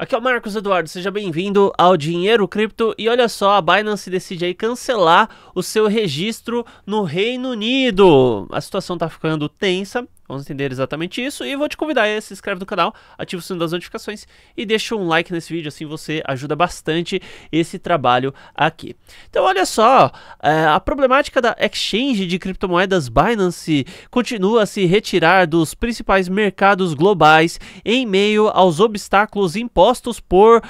Aqui é o Marcos Eduardo, seja bem-vindo ao Dinheiro Cripto. E olha só, a Binance decide aí cancelar o seu registro no Reino Unido. A situação tá ficando tensa Vamos entender exatamente isso e vou te convidar a se inscreve no canal, ativa o sino das notificações e deixa um like nesse vídeo, assim você ajuda bastante esse trabalho aqui. Então olha só, é, a problemática da exchange de criptomoedas Binance continua a se retirar dos principais mercados globais em meio aos obstáculos impostos por,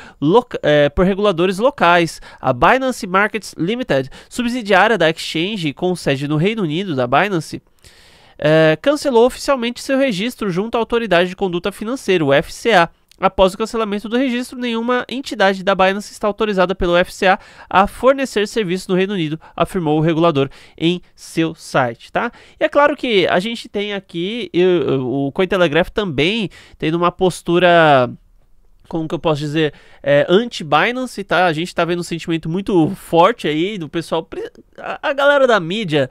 é, por reguladores locais. A Binance Markets Limited, subsidiária da exchange com sede no Reino Unido da Binance, é, cancelou oficialmente seu registro junto à Autoridade de Conduta Financeira, o FCA. Após o cancelamento do registro, nenhuma entidade da Binance está autorizada pelo FCA a fornecer serviços no Reino Unido, afirmou o regulador em seu site, tá? E é claro que a gente tem aqui o Cointelegraph também tendo uma postura como que eu posso dizer, é, anti-Binance, tá? A gente tá vendo um sentimento muito forte aí do pessoal, a galera da mídia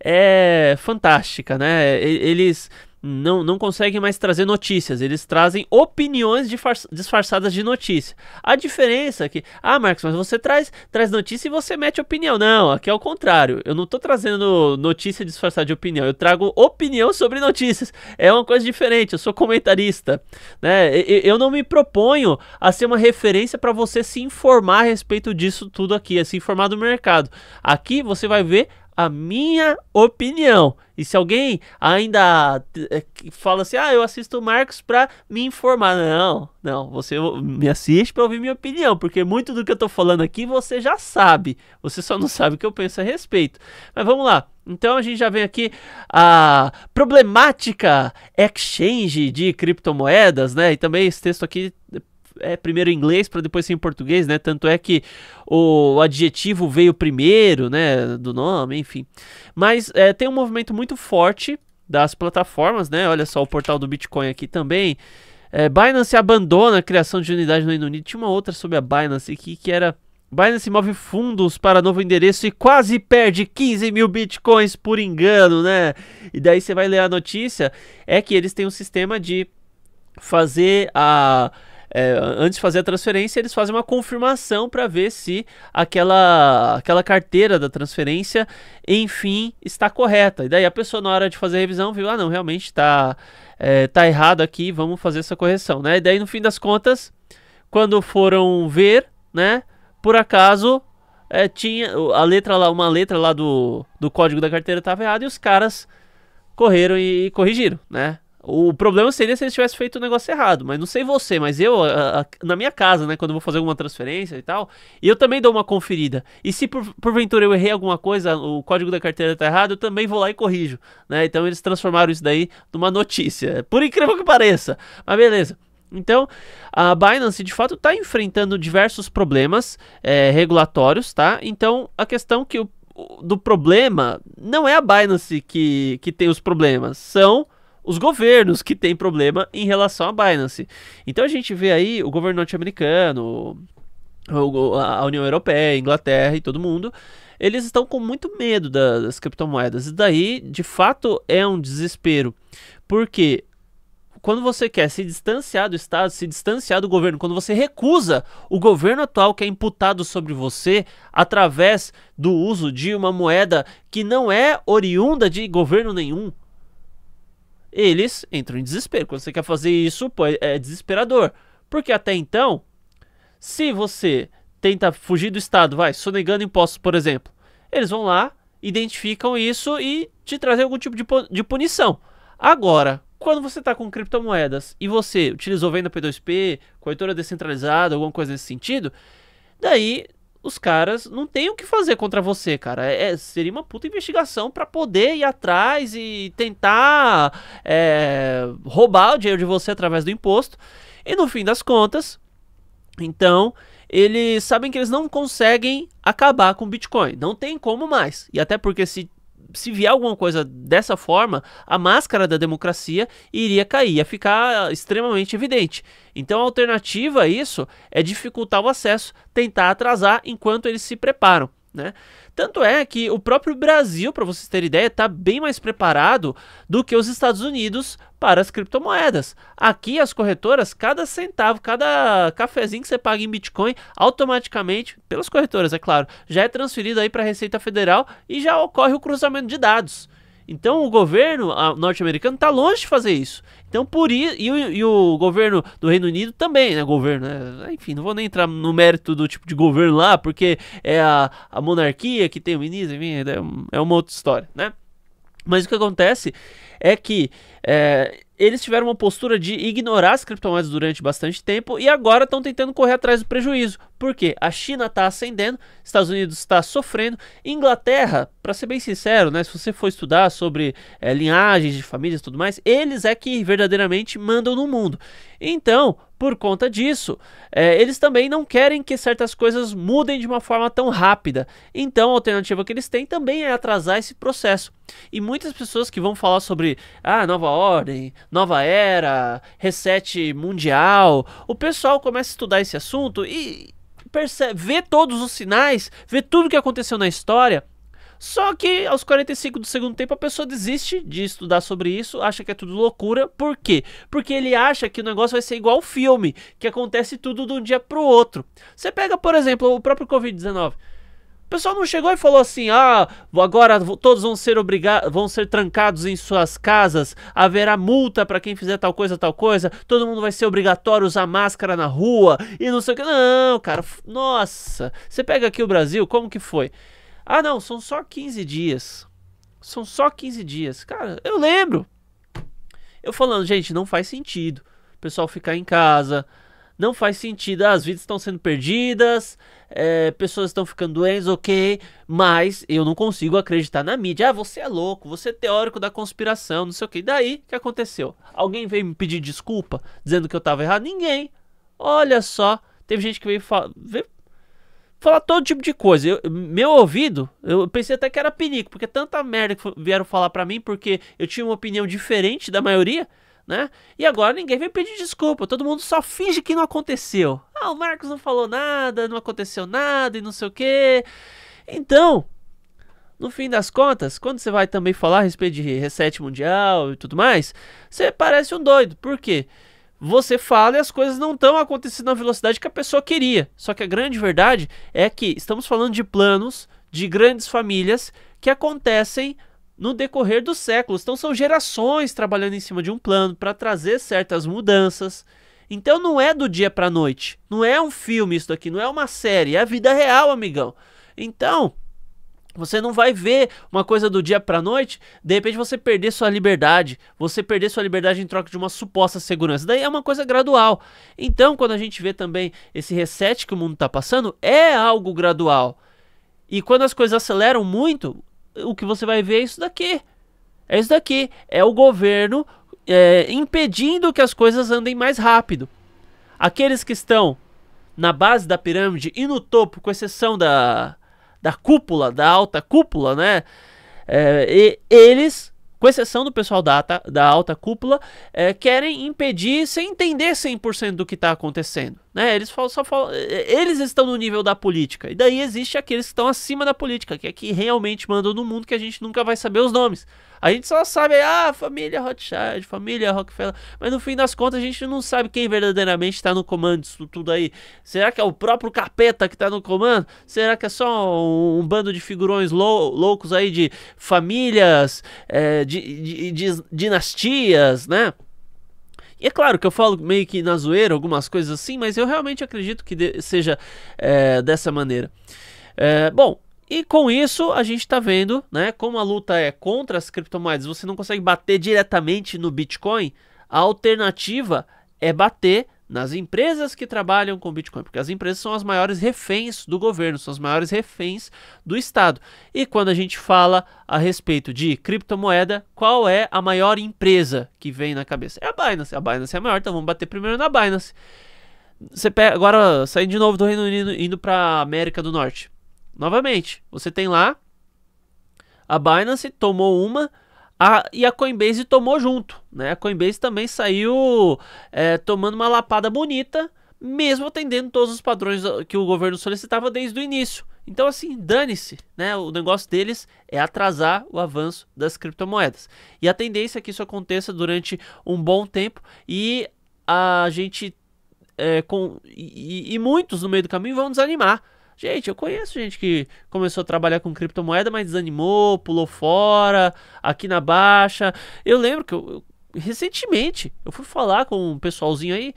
é fantástica, né? Eles não, não conseguem mais trazer notícias, eles trazem opiniões disfarçadas de notícia. A diferença é que, ah, Marcos, mas você traz, traz notícia e você mete opinião. Não, aqui é o contrário. Eu não estou trazendo notícia disfarçada de opinião, eu trago opinião sobre notícias. É uma coisa diferente, eu sou comentarista. Né? Eu não me proponho a ser uma referência para você se informar a respeito disso tudo aqui, a se informar do mercado. Aqui você vai ver a minha opinião. E se alguém ainda eh, fala assim, ah, eu assisto o Marcos para me informar. Não, não, você me assiste para ouvir minha opinião, porque muito do que eu tô falando aqui você já sabe. Você só não sabe o que eu penso a respeito. Mas vamos lá. Então a gente já vem aqui a problemática exchange de criptomoedas, né? E também esse texto aqui é primeiro em inglês para depois ser em português, né? Tanto é que o adjetivo veio primeiro, né? Do nome, enfim. Mas é, tem um movimento muito forte das plataformas, né? Olha só o portal do Bitcoin aqui também. É, Binance abandona a criação de unidade no Reino Unido. Tinha uma outra sobre a Binance aqui que era. Binance move fundos para novo endereço e quase perde 15 mil bitcoins por engano, né? E daí você vai ler a notícia: é que eles têm um sistema de fazer a é, antes de fazer a transferência, eles fazem uma confirmação para ver se aquela, aquela carteira da transferência, enfim, está correta. E daí a pessoa, na hora de fazer a revisão, viu: ah, não, realmente está é, tá errado aqui, vamos fazer essa correção. Né? E daí, no fim das contas, quando foram ver, né, por acaso. É, tinha a letra lá, uma letra lá do, do código da carteira estava errada e os caras correram e, e corrigiram, né? O problema seria se eles tivessem feito o negócio errado, mas não sei você, mas eu, a, a, na minha casa, né, quando eu vou fazer alguma transferência e tal, eu também dou uma conferida. E se por, porventura eu errei alguma coisa, o código da carteira tá errado, eu também vou lá e corrijo, né? Então eles transformaram isso daí numa notícia, por incrível que pareça, mas beleza. Então, a Binance de fato está enfrentando diversos problemas é, regulatórios, tá? Então, a questão que o, do problema não é a Binance que, que tem os problemas, são os governos que têm problema em relação à Binance. Então a gente vê aí o governo norte-americano, a União Europeia, a Inglaterra e todo mundo, eles estão com muito medo das criptomoedas. E daí, de fato, é um desespero. Porque quando você quer se distanciar do Estado, se distanciar do governo, quando você recusa o governo atual que é imputado sobre você através do uso de uma moeda que não é oriunda de governo nenhum, eles entram em desespero. Quando você quer fazer isso, é, é desesperador. Porque até então, se você tenta fugir do Estado, vai, sonegando impostos, por exemplo, eles vão lá, identificam isso e te trazem algum tipo de, de punição. Agora, quando você está com criptomoedas e você utilizou venda P2P, corretora descentralizada, alguma coisa nesse sentido, daí os caras não têm o que fazer contra você, cara. É, é seria uma puta investigação para poder ir atrás e tentar é, roubar o dinheiro de você através do imposto. E no fim das contas, então, eles sabem que eles não conseguem acabar com o Bitcoin. Não tem como mais. E até porque se se vier alguma coisa dessa forma, a máscara da democracia iria cair, ia ficar extremamente evidente. Então a alternativa a isso é dificultar o acesso, tentar atrasar enquanto eles se preparam. Né? Tanto é que o próprio Brasil, para vocês terem ideia, está bem mais preparado do que os Estados Unidos para as criptomoedas. Aqui as corretoras, cada centavo, cada cafezinho que você paga em Bitcoin, automaticamente, pelas corretoras, é claro, já é transferido aí para a Receita Federal e já ocorre o cruzamento de dados. Então o governo norte-americano está longe de fazer isso. Então por isso e, e, o governo do Reino Unido também, né? Governo, né? enfim, não vou nem entrar no mérito do tipo de governo lá, porque é a, a monarquia que tem o ministro, enfim, é, é uma outra história, né? Mas o que acontece é que é, eles tiveram uma postura de ignorar as criptomoedas durante bastante tempo e agora estão tentando correr atrás do prejuízo. Por quê? A China está ascendendo, Estados Unidos está sofrendo, Inglaterra, para ser bem sincero, né, se você for estudar sobre é, linhagens de famílias e tudo mais, eles é que verdadeiramente mandam no mundo. Então, por conta disso, é, eles também não querem que certas coisas mudem de uma forma tão rápida. Então, a alternativa que eles têm também é atrasar esse processo. E muitas pessoas que vão falar sobre a ah, nova ordem, nova era, reset mundial, o pessoal começa a estudar esse assunto e percebe, vê todos os sinais, vê tudo o que aconteceu na história. Só que aos 45 do segundo tempo a pessoa desiste de estudar sobre isso, acha que é tudo loucura. Por quê? Porque ele acha que o negócio vai ser igual filme, que acontece tudo de um dia para o outro. Você pega, por exemplo, o próprio Covid-19. O pessoal não chegou e falou assim: ah, agora todos vão ser obrigados, vão ser trancados em suas casas, haverá multa para quem fizer tal coisa, tal coisa, todo mundo vai ser obrigatório usar máscara na rua e não sei o que. Não, cara, nossa. Você pega aqui o Brasil, como que foi? Ah, não, são só 15 dias. São só 15 dias. Cara, eu lembro. Eu falando, gente, não faz sentido. O pessoal ficar em casa, não faz sentido. Ah, as vidas estão sendo perdidas, é, pessoas estão ficando doentes, ok, mas eu não consigo acreditar na mídia. Ah, você é louco, você é teórico da conspiração, não sei o que. Daí, o que aconteceu? Alguém veio me pedir desculpa, dizendo que eu estava errado? Ninguém. Olha só, teve gente que veio, veio falar todo tipo de coisa. Eu, meu ouvido, eu pensei até que era pinico, porque tanta merda que vieram falar para mim, porque eu tinha uma opinião diferente da maioria né? E agora ninguém vai pedir desculpa, todo mundo só finge que não aconteceu. Ah, o Marcos não falou nada, não aconteceu nada e não sei o quê. Então, no fim das contas, quando você vai também falar a respeito de reset mundial e tudo mais, você parece um doido. Por quê? Você fala e as coisas não estão acontecendo na velocidade que a pessoa queria. Só que a grande verdade é que estamos falando de planos de grandes famílias que acontecem no decorrer dos séculos. Então são gerações trabalhando em cima de um plano para trazer certas mudanças. Então não é do dia para noite, não é um filme isso daqui, não é uma série, é a vida real, amigão. Então, você não vai ver uma coisa do dia para noite, de repente você perder sua liberdade, você perder sua liberdade em troca de uma suposta segurança. Daí é uma coisa gradual. Então, quando a gente vê também esse reset que o mundo está passando, é algo gradual. E quando as coisas aceleram muito, o que você vai ver é isso daqui. É isso daqui. É o governo é, impedindo que as coisas andem mais rápido. Aqueles que estão na base da pirâmide e no topo, com exceção da, da cúpula, da alta cúpula, né? É, e, eles com exceção do pessoal da, da alta cúpula, é, querem impedir sem entender 100% do que está acontecendo. Né? Eles, falam, só falam, é, é, eles estão no nível da política. E daí existe aqueles que estão acima da política, que é que realmente mandam no mundo que a gente nunca vai saber os nomes. A gente só sabe, ah, família Rothschild, família Rockefeller. Mas no fim das contas a gente não sabe quem verdadeiramente está no comando disso tudo aí. Será que é o próprio capeta que está no comando? Será que é só um, um bando de figurões lou loucos aí de famílias... É, de, de, de dinastias, né? E é claro que eu falo meio que na zoeira, algumas coisas assim, mas eu realmente acredito que de, seja é, dessa maneira. É, bom, e com isso a gente está vendo, né, como a luta é contra as criptomoedas, você não consegue bater diretamente no Bitcoin, a alternativa é bater nas empresas que trabalham com Bitcoin, porque as empresas são as maiores reféns do governo, são as maiores reféns do Estado. E quando a gente fala a respeito de criptomoeda, qual é a maior empresa que vem na cabeça? É a Binance. A Binance é a maior, então vamos bater primeiro na Binance. Você pega, agora saindo de novo do Reino Unido indo para América do Norte. Novamente, você tem lá a Binance tomou uma a, e a Coinbase tomou junto, né? A Coinbase também saiu é, tomando uma lapada bonita, mesmo atendendo todos os padrões ah, que o governo solicitava desde o início. Então, assim, dane-se, né? O negócio deles é atrasar o avanço das criptomoedas. E a tendência é que isso aconteça durante um bom tempo e a gente. É, com, e, e muitos no meio do caminho vão desanimar Gente, eu conheço gente que começou a trabalhar com criptomoeda, mas desanimou, pulou fora, aqui na baixa. Eu lembro que eu, eu, recentemente eu fui falar com um pessoalzinho aí,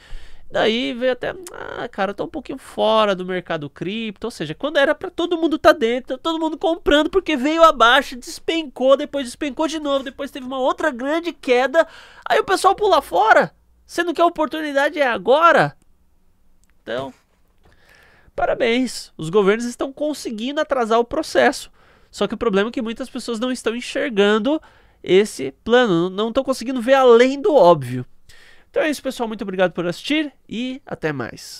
daí veio até, ah, cara, eu tô um pouquinho fora do mercado cripto, ou seja, quando era para todo mundo tá dentro, todo mundo comprando, porque veio abaixo, despencou, depois despencou de novo, depois teve uma outra grande queda, aí o pessoal pula fora, sendo que a oportunidade é agora. Então, Parabéns, os governos estão conseguindo atrasar o processo. Só que o problema é que muitas pessoas não estão enxergando esse plano, não estão conseguindo ver além do óbvio. Então é isso, pessoal. Muito obrigado por assistir e até mais.